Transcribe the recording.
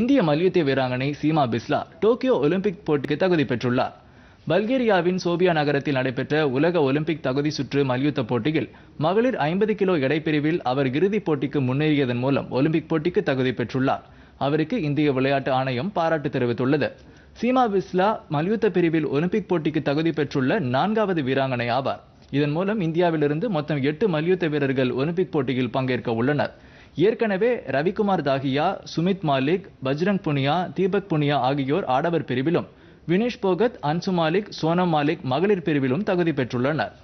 இந்திய மல்யுத்த வீராங்கனை சீமா பிஸ்லா டோக்கியோ ஒலிம்பிக் போட்டிக்கு தகுதி பெற்றுள்ளார் பல்கேரியாவின் சோபியா நகரத்தில் நடைபெற்ற உலக ஒலிம்பிக் தகுதி சுற்று மல்யுத்த போட்டியில் மகளிர் ஐம்பது கிலோ எடைப்பிரிவில் அவர் இறுதிப் போட்டிக்கு முன்னேறியதன் மூலம் ஒலிம்பிக் போட்டிக்கு தகுதி பெற்றுள்ளார் அவருக்கு இந்திய விளையாட்டு ஆணையம் பாராட்டு தெரிவித்துள்ளது சீமா பிஸ்லா மல்யுத்த பிரிவில் ஒலிம்பிக் போட்டிக்கு தகுதி பெற்றுள்ள நான்காவது வீராங்கனை ஆவார் இதன் மூலம் இந்தியாவிலிருந்து மொத்தம் எட்டு மல்யுத்த வீரர்கள் ஒலிம்பிக் போட்டியில் பங்கேற்க உள்ளனர் ஏற்கனவே ரவிக்குமார் தாகியா சுமித் மாலிக் பஜ்ரங் புனியா தீபக் புனியா ஆகியோர் ஆடவர் பிரிவிலும் வினேஷ் போகத் அன்சு மாலிக் சோனம் மாலிக் மகளிர் பிரிவிலும் தகுதி பெற்றுள்ளனர்